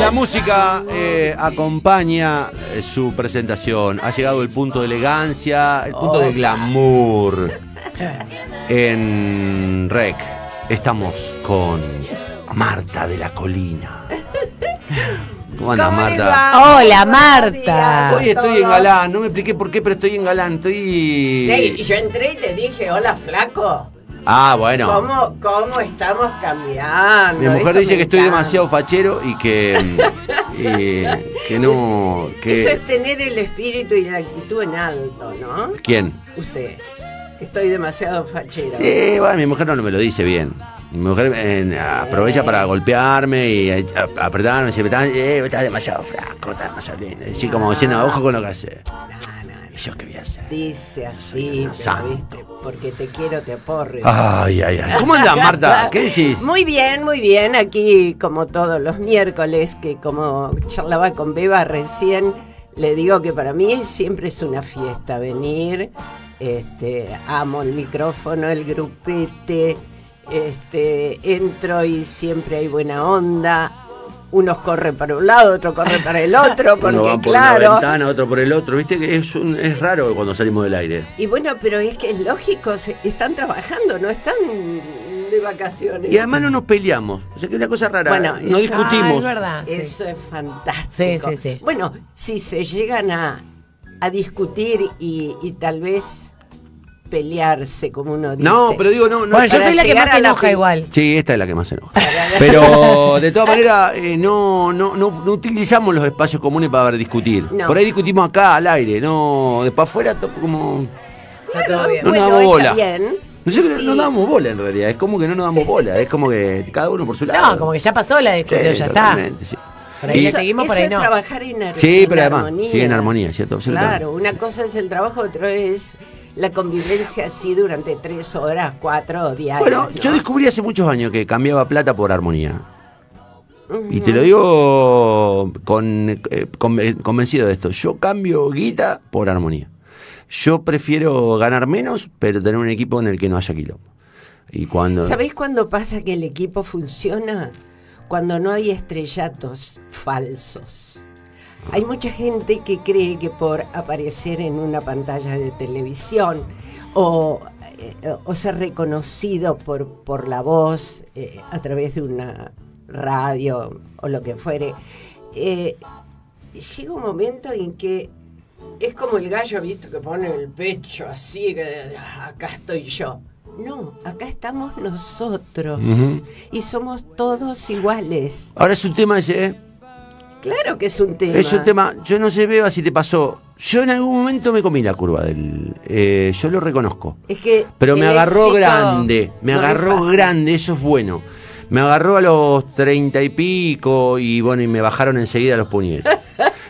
La música eh, acompaña eh, su presentación. Ha llegado el punto de elegancia, el punto de oh. glamour. En Rec estamos con Marta de la Colina. ¿Cómo andas, Marta? Hola, Marta. Hoy estoy en galán, no me expliqué por qué, pero estoy en galán. Estoy. yo entré y te dije, hola, flaco. Ah, bueno. ¿Cómo, estamos cambiando? Mi mujer dice que estoy demasiado fachero y que, que no... Que... Eso es tener el espíritu y la actitud en alto, ¿no? ¿Quién? Usted. Que estoy demasiado fachero. Sí, bueno, mi mujer no me lo dice bien. Mi mujer eh, aprovecha para golpearme y eh, apretarme. y está, eh, demasiado franco, estás demasiado Así como diciendo, ojo con lo que hace yo Dice así, porque te quiero, te aporre. Ay, ay, ay. ¿Cómo andas, Marta? ¿Qué decís? Muy bien, muy bien. Aquí, como todos los miércoles, que como charlaba con Beba recién, le digo que para mí siempre es una fiesta venir. Este, amo el micrófono, el grupete. Este, entro y siempre hay buena onda unos corren para un lado, otro corre para el otro, porque Uno va por claro. ventana, otro por el otro, viste que es un, es raro cuando salimos del aire. Y bueno, pero es que es lógico, están trabajando, no están de vacaciones. Y además no nos peleamos, o sea que es una cosa rara, bueno, no discutimos. es verdad, Eso es fantástico. Sí, sí, bueno, si se llegan a, a discutir y tal vez pelearse, como uno dice. No, pero digo, no. no bueno, yo soy la que más se enoja igual. Sí, esta es la que más se enoja. pero de todas maneras, eh, no, no, no, utilizamos los espacios comunes para discutir. Por ahí discutimos acá al aire, no. De para afuera, como. está todo bien. No nos damos bola. sé, no damos bola en realidad, es como que no nos damos bola, es como que cada uno por su lado. No, como que ya pasó la discusión, ya está. Sí. ahí y seguimos, por ahí no. trabajar en, sí, pero además, Sí, en armonía, ¿cierto? Claro, una cosa es el trabajo, otra es la convivencia así durante tres horas, cuatro días. Bueno, yo descubrí hace muchos años que cambiaba plata por armonía. Y te lo digo con, eh, eh, convencido de esto. Yo cambio guita por armonía. Yo prefiero ganar menos, pero tener un equipo en el que no haya quilombo. Y cuando... ¿Sabéis cuándo pasa que el equipo funciona? Cuando no hay estrellatos falsos. Hay mucha gente que cree que por aparecer en una pantalla de televisión o, eh, ser reconocido por, por la voz eh, a través de una radio o lo que fuere, eh, llega un momento en que es como el gallo, visto, que pone el pecho así, que acá estoy yo. No, acá estamos nosotros y somos todos iguales. Ahora es un tema ese, Claro que es un tema. Es un tema. Yo no sé, Beba, si te pasó. Yo en algún momento me comí la curva del. Eh, yo lo reconozco. Es que. Pero me agarró grande. Me agarró grande. Eso es bueno. Me agarró a los treinta y pico y bueno, y me bajaron enseguida los puñetes.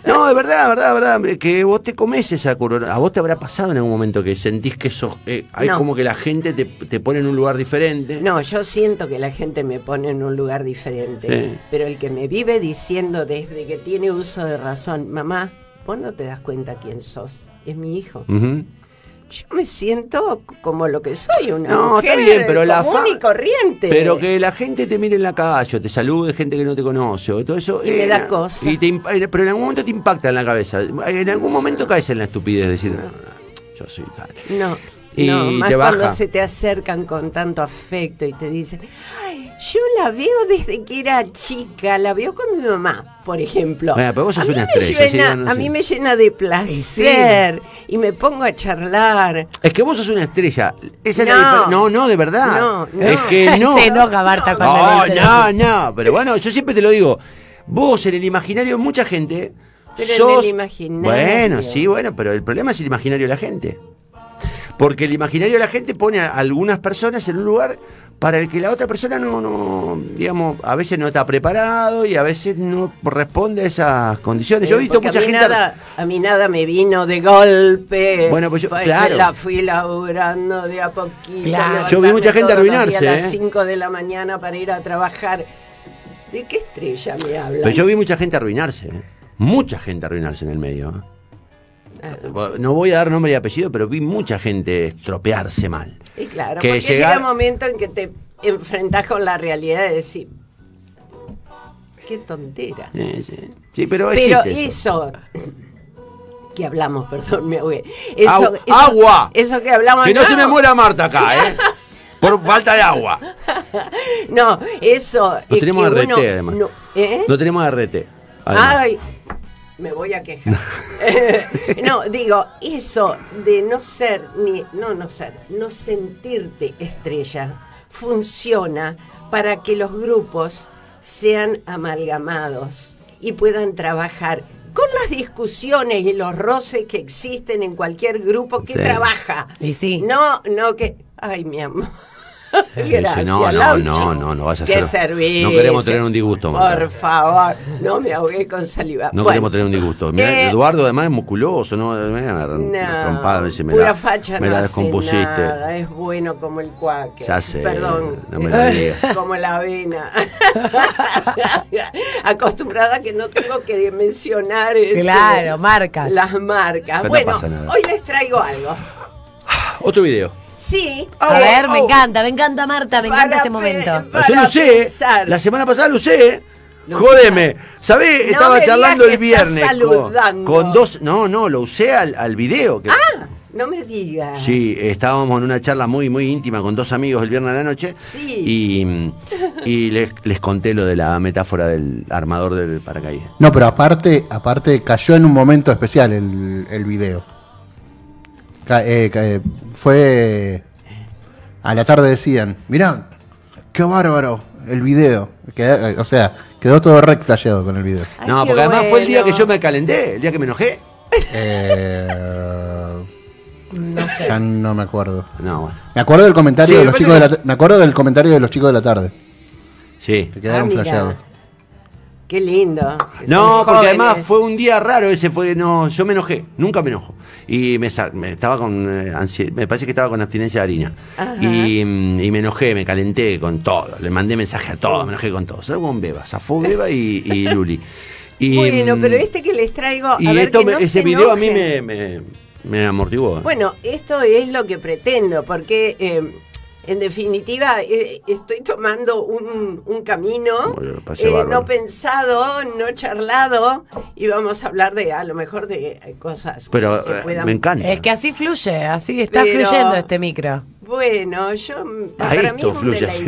No, es verdad, verdad, verdad, que vos te comes esa corona. A vos te habrá pasado en algún momento que sentís que sos, eh, hay como que la gente te, pone en un lugar diferente. No, yo siento que la gente me pone en un lugar diferente. Pero el que me vive diciendo desde que tiene uso de razón, mamá, vos no te das cuenta quién sos, es mi hijo yo me siento como lo que soy, una no, está bien, pero común la y corriente. Pero que la gente te mire en la calle, te salude gente que no te conoce, todo eso. Y me eh, eh, pero en algún momento te impacta en la cabeza. Eh, en algún momento caes en la estupidez, decir, ah, yo soy tal. No. Y más cuando se te acercan con tanto afecto y te dicen, yo la veo desde que era chica, la veo con mi mamá, por ejemplo. Bueno, vos a, mí una estrella, a me llena de placer y me pongo a charlar. Es que vos sos una estrella. no, no, de verdad. No, no. Es que no. No, no, no. Pero bueno, yo siempre te lo digo. Vos en el imaginario mucha gente. Pero el imaginario. Bueno, sí, bueno, pero el problema es el imaginario de la gente. Porque el imaginario de la gente pone a algunas personas en un lugar para el que la otra persona no, no, digamos, a veces no está preparado y a veces no responde a esas condiciones. Yo he visto mucha gente. a mí nada me vino de golpe. Bueno, pues yo, claro. La fui laburando de a poquito. Yo vi mucha gente arruinarse. A las 5 ¿eh? de la mañana para ir a trabajar. ¿De qué estrella me habla? Pero yo vi mucha gente arruinarse. ¿eh? Mucha gente arruinarse en el medio. ¿eh? Eh, no voy a dar nombre y apellido, pero vi mucha gente estropearse mal. Y claro, porque llega un momento en que te enfrentas con la realidad de decir, qué tontera. Sí, pero, eso. que hablamos, perdón, me ahogué. agua, eso, que hablamos. Que no, se me muera Marta acá, ¿eh? Por falta de agua. No, eso. No tenemos RT, además. No, ¿eh? tenemos RT. Ay, me voy a quejar. no, digo, eso de no ser, ni, no, no ser, no sentirte estrella, funciona para que los grupos sean amalgamados y puedan trabajar con las discusiones y los roces que existen en cualquier grupo que trabaja. Y sí. No, no que, ay mi amor no, no, no, no, no vas a hacer. No queremos tener un disgusto, Por favor, no me ahogué con saliva. No queremos tener un disgusto. Eh, Eduardo además es musculoso, no, me no, trompada, me dice, me la, facha me no la descompusiste. Nada, es bueno como el cuaque. Ya sé. Perdón. No me la Como la avena. Acostumbrada que no tengo que dimensionar este, Claro, marcas. Las marcas. bueno, hoy les traigo algo. Otro video. Sí. a oh, ver, me oh. encanta, me encanta Marta, me encanta este momento. Yo lo sé. ¿eh? La semana pasada lo usé ¿eh? Jodeme, Jódeme. ¿Sabés? Estaba charlando el viernes. Con, dos. No, no, lo usé al, video. Ah, no me digas. Sí, estábamos en una charla muy, muy íntima con dos amigos el viernes a la noche. Sí. Y, y les, conté lo de la metáfora del armador del paracaídas. No, pero aparte, aparte cayó en un momento especial el, el video. Eh, eh, fue a la tarde decían, mirá, qué bárbaro el video. o sea, quedó todo rec flasheado con el video. no, porque además fue el día que yo me calenté, el día que me enojé. Eh, no Ya no me acuerdo. Me acuerdo del comentario de los chicos de la me acuerdo del comentario de los chicos de la tarde. Sí. Que quedaron ah, flasheados. Qué lindo. no, porque además fue un día raro ese, fue no, yo me enojé, nunca me enojo y me, estaba con eh, me parece que estaba con abstinencia de harina. Mm, y, me enojé, me calenté con todo, le mandé mensaje a todos, me enojé con todos. Salgo con Beba, zafó Beba y, Luli. bueno, mm, pero este que les traigo. A y esto, ese video a mí me, me, amortiguó. Bueno, esto es lo que pretendo, porque eh, en definitiva, eh, estoy tomando un, camino eh, no pensado, no charlado, y vamos a hablar de a lo mejor de cosas que, eh, Me encanta. Es que así fluye, así está fluyendo este micro. Bueno, yo. Ah, esto fluye así.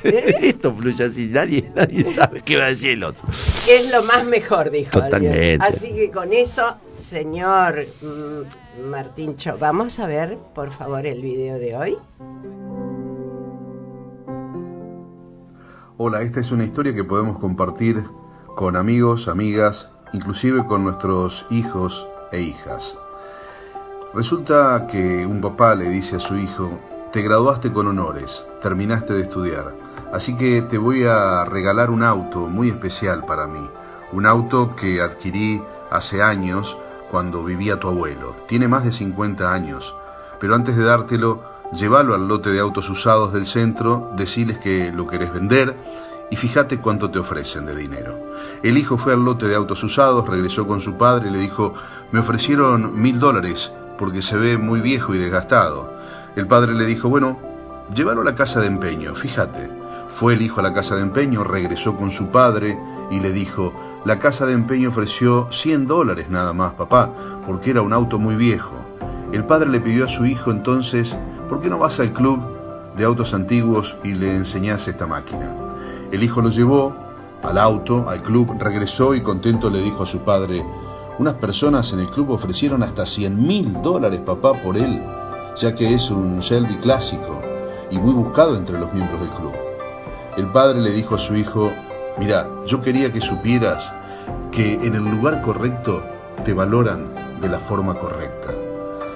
Esto fluye así, nadie, nadie sabe qué va a decir el otro. Es lo más mejor, dijo. Totalmente. Así que con eso, señor mm, Martín Cho, vamos a ver, por favor, el video de hoy. Hola, esta es una historia que podemos compartir con amigos, amigas, inclusive con nuestros hijos e hijas. Resulta que un papá le dice a su hijo, te graduaste con honores, terminaste de estudiar, así que te voy a regalar un auto muy especial para mí, un auto que adquirí hace años cuando vivía tu abuelo. Tiene más de 50 años, pero antes de dártelo llévalo al lote de autos usados del centro, deciles que lo querés vender y fíjate cuánto te ofrecen de dinero. El hijo fue al lote de autos usados, regresó con su padre y le dijo, me ofrecieron mil dólares porque se ve muy viejo y desgastado. El padre le dijo, bueno, llévalo a la casa de empeño, fíjate. Fue el hijo a la casa de empeño, regresó con su padre y le dijo, la casa de empeño ofreció 100 dólares nada más, papá, porque era un auto muy viejo. El padre le pidió a su hijo entonces ¿por qué no vas al club de autos antiguos y le enseñas esta máquina? El hijo lo llevó al auto, al club, regresó y contento le dijo a su padre, unas personas en el club ofrecieron hasta 100 mil dólares papá por él, ya que es un Shelby clásico y muy buscado entre los miembros del club. El padre le dijo a su hijo, mira, yo quería que supieras que en el lugar correcto te valoran de la forma correcta.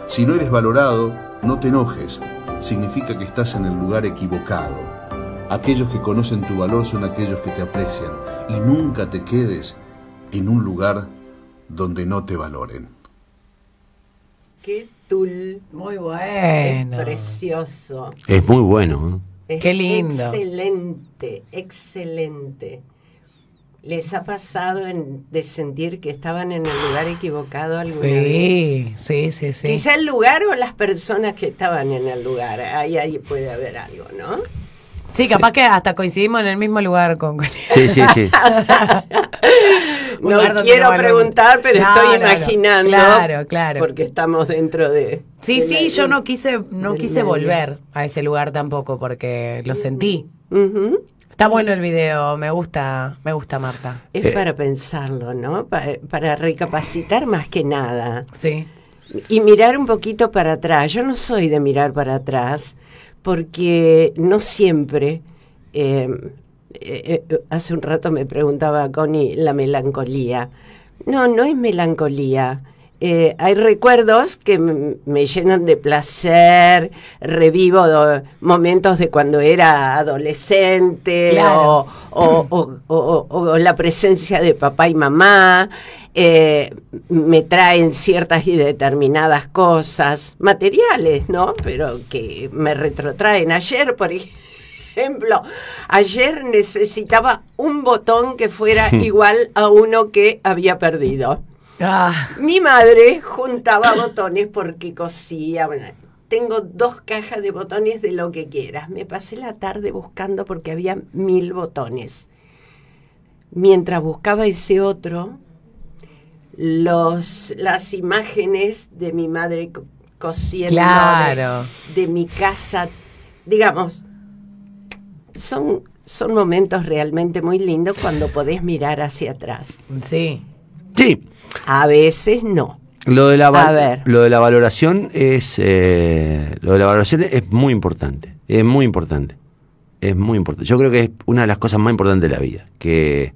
Si no eres valorado, no te enojes, significa que estás en el lugar equivocado. Aquellos que conocen tu valor son aquellos que te aprecian y nunca te quedes en un lugar donde no te valoren. Qué tul. Muy bueno. precioso. Es muy bueno. ¿eh? Qué lindo. Excelente, excelente. ¿Les ha pasado en, de sentir que estaban en el lugar equivocado alguna sí, vez? Sí, sí, sí. Quizá el lugar o las personas que estaban en el lugar. Ahí, ahí puede haber algo, ¿no? Sí, capaz que hasta coincidimos en el mismo lugar con Sí, sí, sí. no quiero preguntar, pero estoy imaginando. Claro, claro. Porque estamos dentro de. Sí, sí, yo no quise, no quise volver a ese lugar tampoco, porque lo sentí. Está bueno el video, me gusta, me gusta Marta. Es eh. para pensarlo, ¿no? Eh, para, recapacitar más que nada. Sí. Y mirar un poquito para atrás. Yo no soy de mirar para atrás porque no siempre. Em, eh, hace un rato me preguntaba Connie la melancolía. No, no es melancolía eh, hay recuerdos que me llenan de placer, revivo momentos de cuando era adolescente o, la presencia de papá y mamá, eh, me traen ciertas y determinadas cosas materiales, ¿no? Pero que me retrotraen. Ayer, por ejemplo, ayer necesitaba un botón que fuera igual a uno que había perdido. Ah. Mi madre juntaba botones porque cosía. tengo dos cajas de botones de lo que quieras. Me pasé la tarde buscando porque había mil botones. Mientras buscaba ese otro, los, las imágenes de mi madre cosiendo, de, mi casa, digamos, son, son momentos realmente muy lindos cuando podés mirar hacia atrás. Sí. Sí, a veces no. Lo de la, Lo de la valoración es eh, lo de la valoración es muy importante. Es muy importante. Es muy importante. Yo creo que es una de las cosas más importantes de la vida. Que,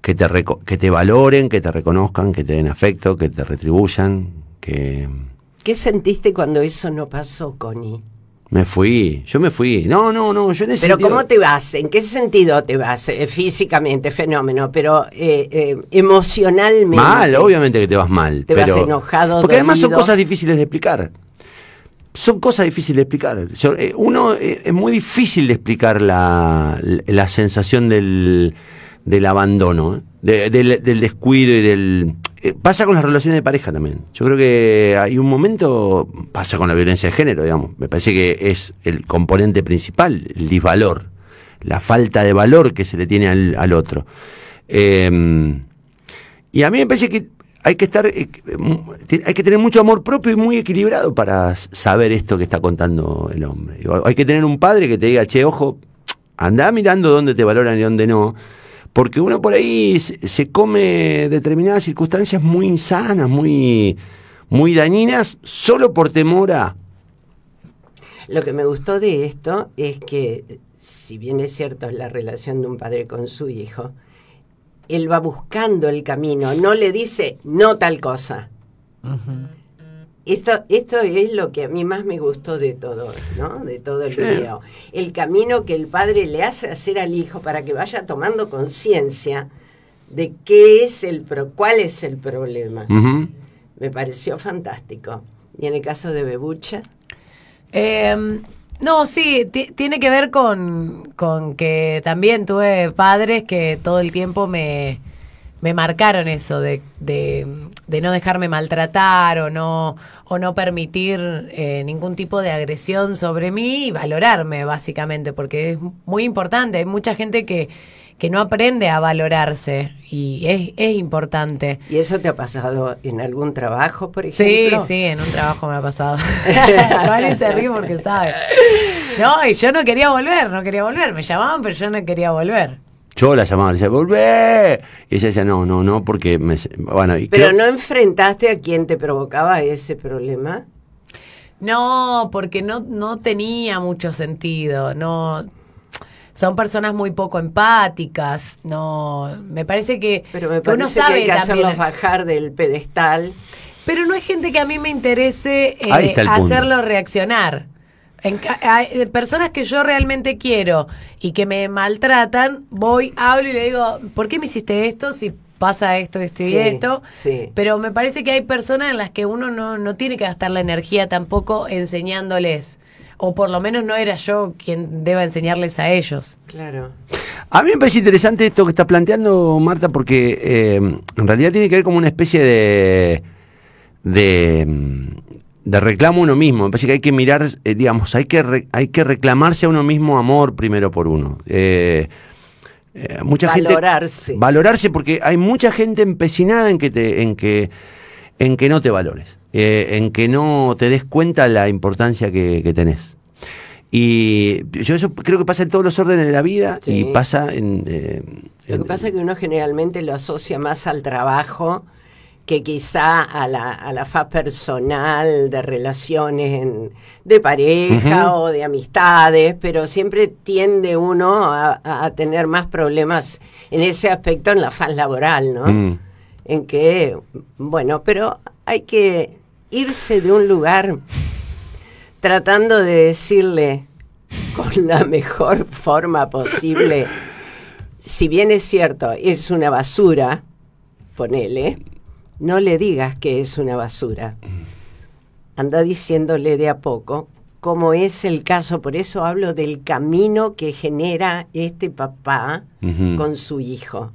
te, que te valoren, que te reconozcan, que te den afecto, que te retribuyan, que... ¿Qué sentiste cuando eso no pasó, Connie? Me fui, yo me fui. No, no, no, yo necesito Pero ¿cómo te vas? ¿En qué sentido te vas? Eh, físicamente, fenómeno, pero eh, eh, emocionalmente. Mal, obviamente que te vas mal. Te vas enojado. Porque además son cosas difíciles de explicar. Son cosas difíciles de explicar. Eh, uno es muy difícil de explicar la, sensación del, del abandono, del descuido y del eh, pasa con las relaciones de pareja también. Yo creo que hay un momento, pasa con la violencia de género, digamos. Me parece que es el componente principal, el disvalor, la falta de valor que se le tiene al, otro. Em, y a mí me parece que hay que estar, eh, hay que tener mucho amor propio y muy equilibrado para saber esto que está contando el hombre. Hay que tener un padre que te diga, che, ojo, anda mirando dónde te valoran y dónde no porque uno por ahí se come determinadas circunstancias muy insanas, muy, muy dañinas, solo por temor a... Lo que me gustó de esto es que, si bien es cierto la relación de un padre con su hijo, él va buscando el camino, no le dice no tal cosa esto, esto es lo que a mí más me gustó de todo, ¿no? De todo el video. El camino que el padre le hace hacer al hijo para que vaya tomando conciencia de qué es el pro, cuál es el problema. Me pareció fantástico. ¿Y en el caso de Bebucha? Em, no, sí, tiene que ver con, con que también tuve padres que todo el tiempo me, me marcaron eso de, de, no dejarme maltratar o no, o no permitir eh, ningún tipo de agresión sobre mí y valorarme, básicamente, porque es muy importante. Hay mucha gente que, que no aprende a valorarse y es, es, importante. ¿Y eso te ha pasado en algún trabajo, por ejemplo? Sí, sí, en un trabajo me ha pasado. vale, se ríe porque sabe. No, y yo no quería volver, no quería volver. Me llamaban, pero yo no quería volver. Yo la llamaba, le decía, volvé. Y ella decía, no, no, no, porque me... Bueno, Pero no enfrentaste a quien te provocaba ese problema. No, porque no, no tenía mucho sentido. No, son personas muy poco empáticas. No, me parece que, Pero me parece que uno sabe hacerlos bajar del pedestal. Pero no hay gente que a mí me interese eh, hacerlo reaccionar. En, personas que yo realmente quiero y que me maltratan, voy, hablo y le digo, ¿por qué me hiciste esto? Si pasa esto, esto y esto. Pero me parece que hay personas en las que uno no, tiene que gastar la energía tampoco enseñándoles. O por lo menos no era yo quien deba enseñarles a ellos. Claro. A mí me parece interesante esto que estás planteando Marta, porque eh, en realidad tiene que ver como una especie de, de, mm, de reclamo uno mismo. Me parece que hay que mirar, eh, digamos, hay que, hay que reclamarse a uno mismo amor primero por uno. Eh, eh valorarse. Gente, valorarse porque hay mucha gente empecinada en que, te, en que, en que no te valores, eh, en que no te des cuenta la importancia que, que, tenés. Y yo eso creo que pasa en todos los órdenes de la vida y pasa en... lo que pasa es que uno generalmente lo asocia más al trabajo que quizá a la, a la faz personal de relaciones de pareja o de amistades, pero siempre tiende uno a, tener más problemas en ese aspecto en la faz laboral, ¿no? Mm. En que, bueno, pero hay que irse de un lugar tratando de decirle con la mejor forma posible, si bien es cierto, es una basura, ponele, no le digas que es una basura. Anda diciéndole de a poco como es el caso, por eso hablo del camino que genera este papá con su hijo.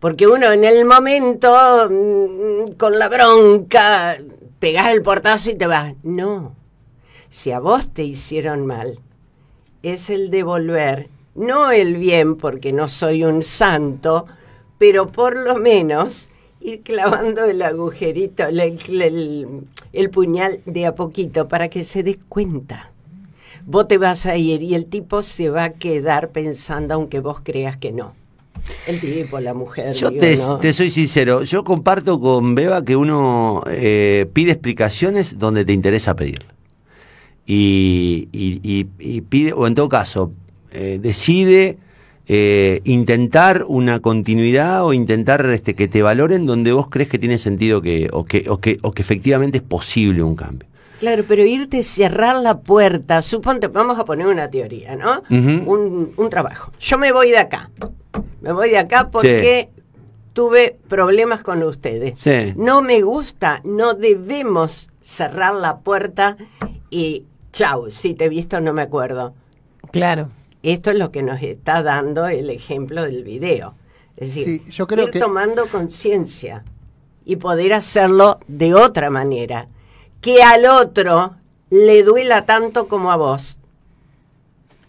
Porque uno en el momento, mm, con la bronca, pegás el portazo y te vas. No, si a vos te hicieron mal, es el devolver, no el bien porque no soy un santo, pero por lo menos ir clavando el agujerito, el, puñal de a poquito para que se dé cuenta. Vos te vas a ir y el tipo se va a quedar pensando aunque vos creas que no. El tipo, la mujer. Yo te, soy sincero, yo comparto con Beba que uno eh, pide explicaciones donde te interesa pedir. Y, pide, o en todo caso, eh, decide eh, intentar una continuidad o intentar este, que te valoren donde vos crees que tiene sentido que o que, o que, efectivamente es posible un cambio. Claro, pero irte, cerrar la puerta, suponte, vamos a poner una teoría, ¿no? un, trabajo. Yo me voy de acá. Me voy de acá porque tuve problemas con ustedes. No me gusta, no debemos cerrar la puerta y chau, si te he visto no me acuerdo. Claro. Esto es lo que nos está dando el ejemplo del video. Es decir, ir tomando conciencia y poder hacerlo de otra manera. Que al otro le duela tanto como a vos.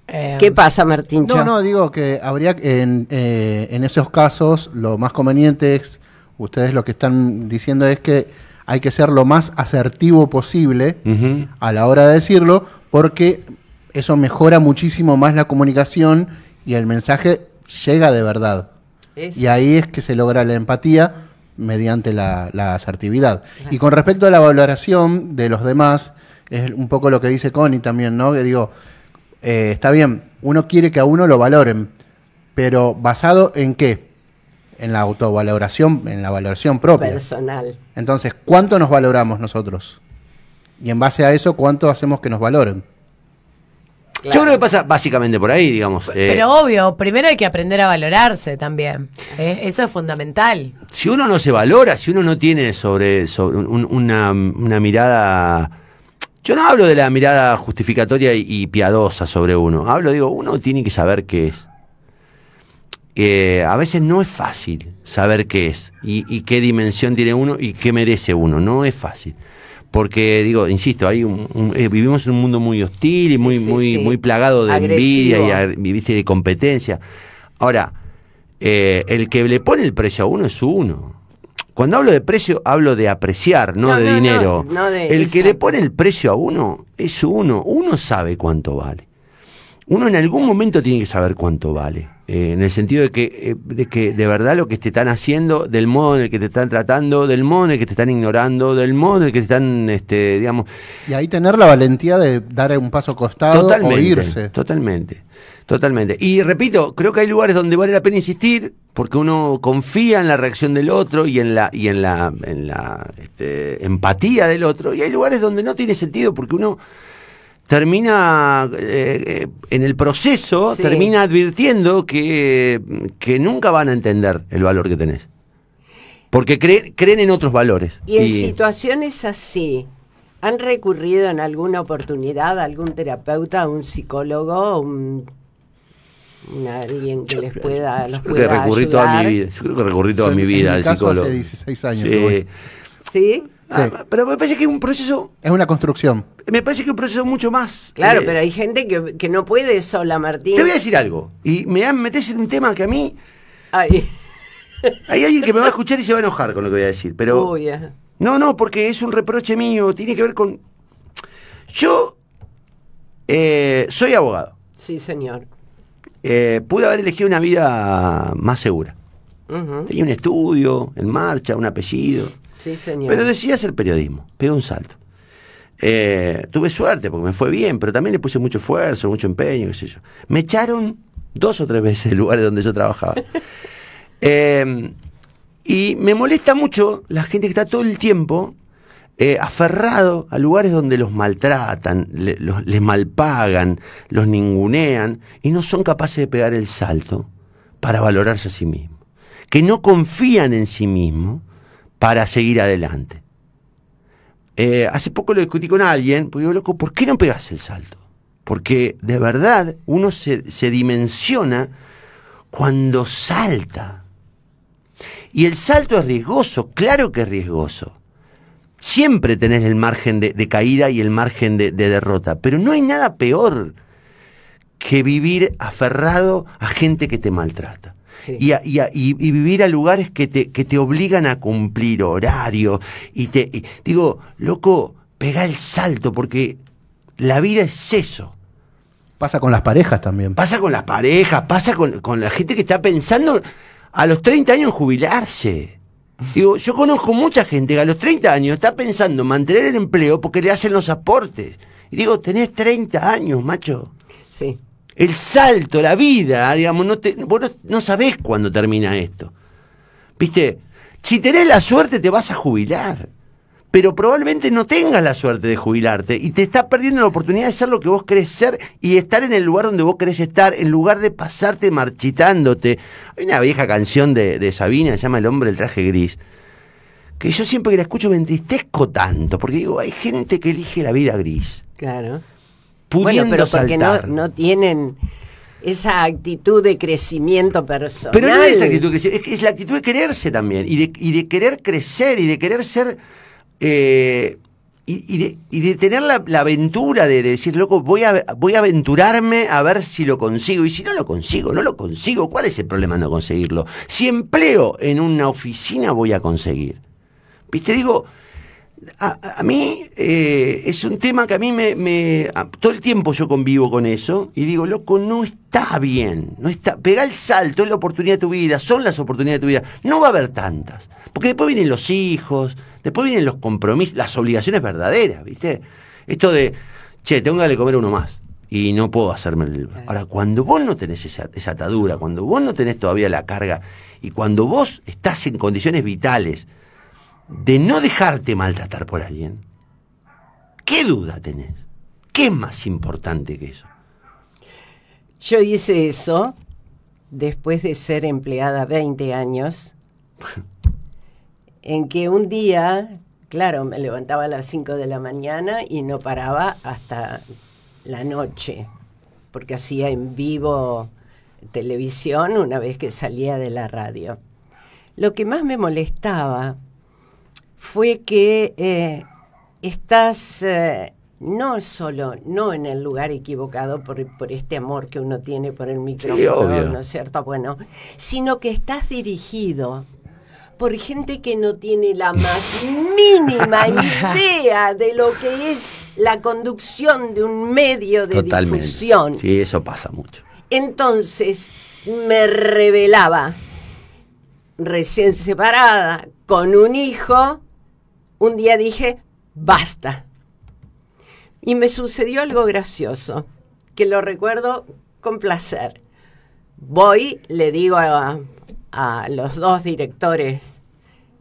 Em, ¿Qué pasa, Martín? No, no, digo que habría en, eh, en esos casos lo más conveniente es, ustedes lo que están diciendo es que hay que ser lo más asertivo posible a la hora de decirlo, porque eso mejora muchísimo más la comunicación y el mensaje llega de verdad. Y ahí es que se logra la empatía mediante la, asertividad. Y con respecto a la valoración de los demás, es un poco lo que dice Connie también, ¿no? Que digo, eh, está bien, uno quiere que a uno lo valoren, pero basado en qué? En la autovaloración, en la valoración propia. Personal. Entonces, ¿cuánto nos valoramos nosotros? Y en base a eso, ¿cuánto hacemos que nos valoren? Yo creo que pasa básicamente por ahí, digamos. Eh, pero obvio, primero hay que aprender a valorarse también. Eh, eso es fundamental. Si uno no se valora, si uno no tiene sobre, una, mirada... Yo no hablo de la mirada justificatoria y, piadosa sobre uno. Hablo, digo, uno tiene que saber qué es. Eh, a veces no es fácil saber qué es y qué dimensión tiene uno y qué merece uno. No es fácil porque digo, insisto, hay un, eh, vivimos en un mundo muy hostil y muy, muy, muy plagado de envidia y de competencia. Ahora, eh, el que le pone el precio a uno es uno. Cuando hablo de precio, hablo de apreciar, no, de dinero. el que le pone el precio a uno es uno. Uno sabe cuánto vale uno en algún momento tiene que saber cuánto vale. Eh, en el sentido de que, eh, de que de verdad lo que te están haciendo, del modo en el que te están tratando, del modo en el que te están ignorando, del modo en el que te están, este, digamos... Y ahí tener la valentía de dar un paso costado o irse. Totalmente, totalmente. Y repito, creo que hay lugares donde vale la pena insistir, porque uno confía en la reacción del otro y en la, y en la, la este, empatía del otro, y hay lugares donde no tiene sentido, porque uno termina eh, eh, en el proceso, termina advirtiendo que, que, nunca van a entender el valor que tenés. Porque creen, creen en otros valores. Y en situaciones así, ¿han recurrido en alguna oportunidad a algún terapeuta, a un psicólogo, un, alguien que les pueda, los yo pueda que recurrí ayudar? Toda mi vida, yo mi vida psicólogo. Hace 16 años. Sí. ¿Sí? Ah, pero me parece que es un proceso. Es una construcción. Me parece que es un proceso mucho más. Claro, eh, pero hay gente que, no puede sola, Martín. Te voy a decir algo. Y me metes en un tema que a mí. Hay alguien que me va a escuchar y se va a enojar con lo que voy a decir. Pero. no, no, porque es un reproche mío. Tiene que ver con. Yo. Eh, soy abogado. Sí, señor. Eh, pude haber elegido una vida más segura. Tenía un estudio, en marcha, un apellido. Pero decidí hacer periodismo, pegué un salto. Eh, tuve suerte porque me fue bien, pero también le puse mucho esfuerzo, mucho empeño, qué sé yo. Me echaron dos o tres veces el lugar donde yo trabajaba. Em, y me molesta mucho la gente que está todo el tiempo eh, aferrado a lugares donde los maltratan, les malpagan, los ningunean y no son capaces de pegar el salto para valorarse a sí mismos. Que no confían en sí mismos para seguir adelante. Eh, hace poco lo discutí con alguien, porque digo, loco, ¿por qué no pegas el salto? Porque de verdad uno se, dimensiona cuando salta. Y el salto es riesgoso, claro que es riesgoso. Siempre tenés el margen de, caída y el margen de derrota, pero no hay nada peor que vivir aferrado a gente que te maltrata y, vivir a lugares que te, que te obligan a cumplir horario. Y te digo, loco, pega el salto, porque la vida es eso. Pasa con las parejas también. Pasa con las parejas, pasa con, la gente que está pensando a los 30 años jubilarse. Digo, yo conozco mucha gente que a los 30 años está pensando mantener el empleo porque le hacen los aportes. Y digo, tenés 30 años, macho. Sí el salto, la vida, digamos, no vos no, sabes sabés cuándo termina esto. ¿Viste? Si tenés la suerte te vas a jubilar, pero probablemente no tengas la suerte de jubilarte y te estás perdiendo la oportunidad de ser lo que vos querés ser y estar en el lugar donde vos querés estar, en lugar de pasarte marchitándote. Hay una vieja canción de, de Sabina, se llama El hombre del traje gris, que yo siempre que la escucho me entristezco tanto, porque digo, hay gente que elige la vida gris. Claro bueno, pero porque No, tienen esa actitud de crecimiento personal. Pero no es actitud de crecimiento, es, la actitud de quererse también, y de, querer crecer, y de querer ser... Eh, y, de, y, de, tener la, aventura de, decir, loco, voy a, voy a aventurarme a ver si lo consigo. Y si no lo consigo, no lo consigo. ¿Cuál es el problema no conseguirlo? Si empleo en una oficina, voy a conseguir. ¿Viste? Digo, a, mí eh, es un tema que a mí me... todo el tiempo yo convivo con eso y digo, loco, no está bien. No está, pega el salto, es la oportunidad de tu vida, son las oportunidades de tu vida. No va a haber tantas. Porque después vienen los hijos, después vienen los compromisos, las obligaciones verdaderas, ¿viste? Esto de, che, tengo que darle comer uno más y no puedo hacerme el... Ahora, cuando vos no tenés esa atadura, cuando vos no tenés todavía la carga y cuando vos estás en condiciones vitales, de no dejarte maltratar por alguien, ¿qué duda tenés? ¿Qué es más importante que eso? Yo hice eso después de ser empleada 20 años, en que un día, claro, me levantaba a las 5 de la mañana y no paraba hasta la noche, porque hacía en vivo televisión una vez que salía de la radio. Lo que más me molestaba fue que eh, estás eh, no solo, no en el lugar equivocado por, este amor que uno tiene por el micrófono, ¿no es cierto? Bueno, sino que estás dirigido por gente que no tiene la más mínima idea de lo que es la conducción de un medio de Totalmente. Sí, eso pasa mucho. Entonces me revelaba recién separada con un hijo un día dije, basta. Y me sucedió algo gracioso, que lo recuerdo con placer. Voy, le digo a, los dos directores,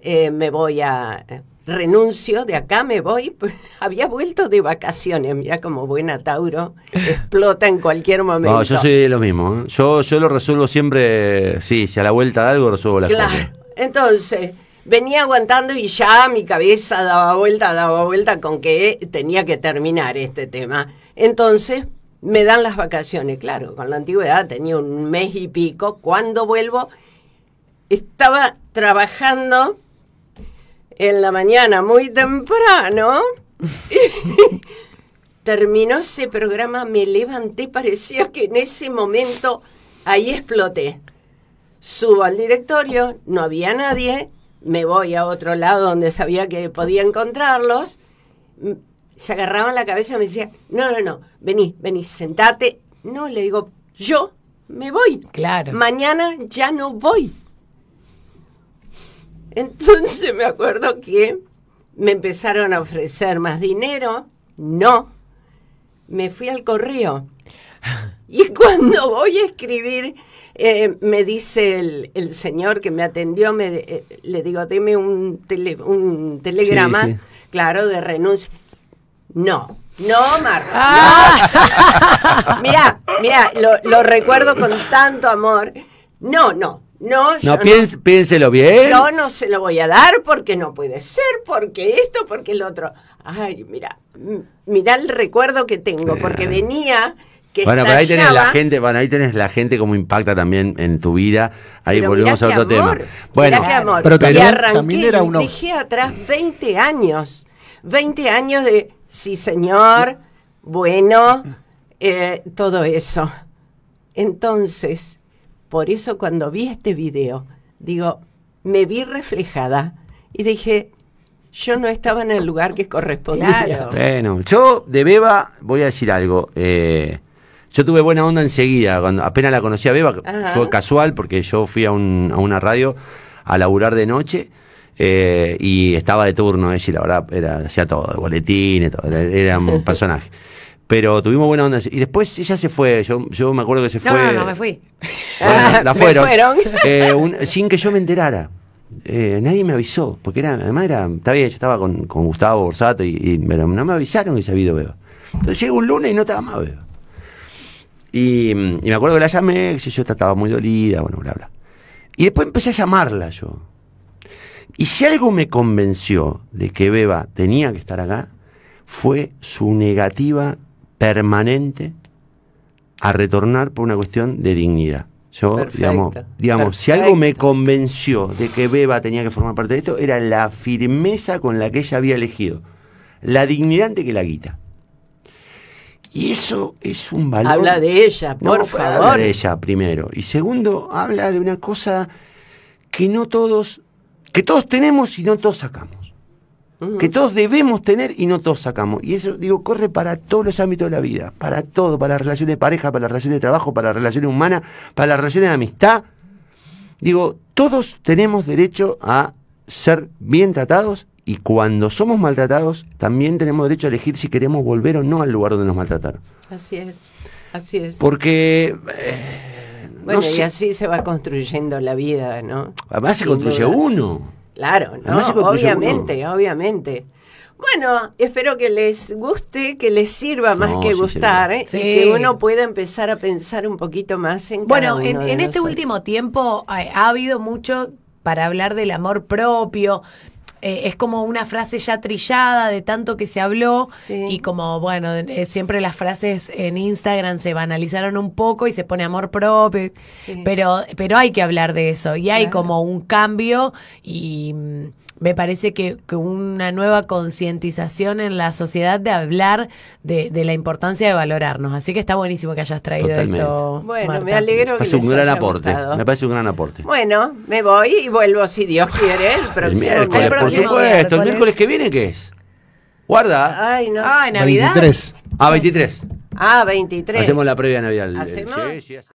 eh, me voy a, renuncio, de acá me voy. Había vuelto de vacaciones, mira como buena Tauro, explota en cualquier momento. No, yo soy lo mismo. ¿eh? Yo, yo lo resuelvo siempre, sí, si a la vuelta de algo resuelvo las claro. Entonces, venía aguantando y ya mi cabeza daba vuelta, daba vuelta con que tenía que terminar este tema. Entonces me dan las vacaciones, claro, con la antigüedad tenía un mes y pico. Cuando vuelvo, estaba trabajando en la mañana muy temprano. Terminó ese programa, me levanté, parecía que en ese momento ahí exploté. Subo al directorio, no había nadie, me voy a otro lado donde sabía que podía encontrarlos, se agarraban la cabeza y me decían, no, no, no, vení, vení, sentate. No, le digo, yo me voy. Claro. Mañana ya no voy. Entonces me acuerdo que me empezaron a ofrecer más dinero. No. Me fui al correo. Y cuando voy a escribir eh, me dice el, señor que me atendió, me, eh, le digo, deme un, telegrama, claro, de renuncia. No, no, Marco. mira, mira, lo, recuerdo con tanto amor. No, no. No, no, piénselo bien. Yo no se lo voy a dar porque no puede ser, porque esto, porque el otro. Ay, mira, mira el recuerdo que tengo, porque venía bueno, pero ahí tenés la gente, bueno, ahí tenés la gente como impacta también en tu vida. Ahí volvemos a otro tema. Bueno, pero también, y arranqué, también era dejé atrás 20 años. 20 años de sí, señor, bueno, eh, todo eso. Entonces, por eso cuando vi este video, digo, me vi reflejada y dije, yo no estaba en el lugar que correspondía. Bueno, yo de Beba voy a decir algo. Eh, yo tuve buena onda enseguida, cuando apenas la conocí a Beba, fue casual porque yo fui a, una radio a laburar de noche. Eh, y estaba de turno ella y la verdad era, hacía todo, boletines, todo, era, un personaje. Pero tuvimos buena onda. Y después ella se fue. Yo, me acuerdo que se fue. No, me fui. la fueron. Eh, sin que yo me enterara. Eh, nadie me avisó. Porque era, además era. Está bien, yo estaba con, Gustavo Borsato y, no me avisaron que se había ido Beba. Entonces llega un lunes y no estaba más Beba. Mm, y, me acuerdo que la llamé, que yo estaba muy dolida, bueno, bla, bla. Y después empecé a llamarla yo. Y si algo me convenció de que Beba tenía que estar acá, fue su negativa permanente a retornar por una cuestión de dignidad. Yo, digamos, digamos si algo me convenció de que Beba tenía que formar parte de esto, era la firmeza con la que ella había elegido. La dignidad de que la guita. Y eso es un valor. Habla de ella, por favor. Habla de ella primero. Y segundo, habla de una cosa que no todos, que todos tenemos y no todos sacamos. Que todos debemos tener y no todos sacamos. Y eso, digo, corre para todos los ámbitos de la vida. Para todo, para la relación de pareja, para la relación de trabajo, para la relación humana, para las relaciones de amistad. Digo, todos tenemos derecho a ser bien tratados y cuando somos maltratados, también tenemos derecho a elegir si queremos volver o no al lugar donde nos maltrataron. Así es, así es. Porque... Eh, bueno, y así se va construyendo la vida, ¿no? Además se construye uno. Claro, ¿no? obviamente, uno. obviamente. Bueno, espero que les guste, que les sirva más que gustar, ¿eh? que uno pueda empezar a pensar un poquito más en Bueno, en, este último tiempo eh, ha, habido mucho para hablar del amor propio, eh, es como una frase ya trillada de tanto que se habló y como, bueno, siempre las frases en Instagram se banalizaron un poco y se pone amor propio, pero, pero hay que hablar de eso y hay como un cambio y me parece que, una nueva concientización en la sociedad de hablar de, la importancia de valorarnos. Así que está buenísimo que hayas traído esto. Bueno, me alegro de que. un gran aporte. Me parece un gran aporte. Bueno, me voy y vuelvo si Dios quiere el próximo. miércoles, por supuesto. ¿El miércoles que viene qué es? Guarda. Ay, no. Ah, Navidad. 23. Ah, 23. Ah, 23. Hacemos la previa Navidad. ¿Hacemos? Sí, sí.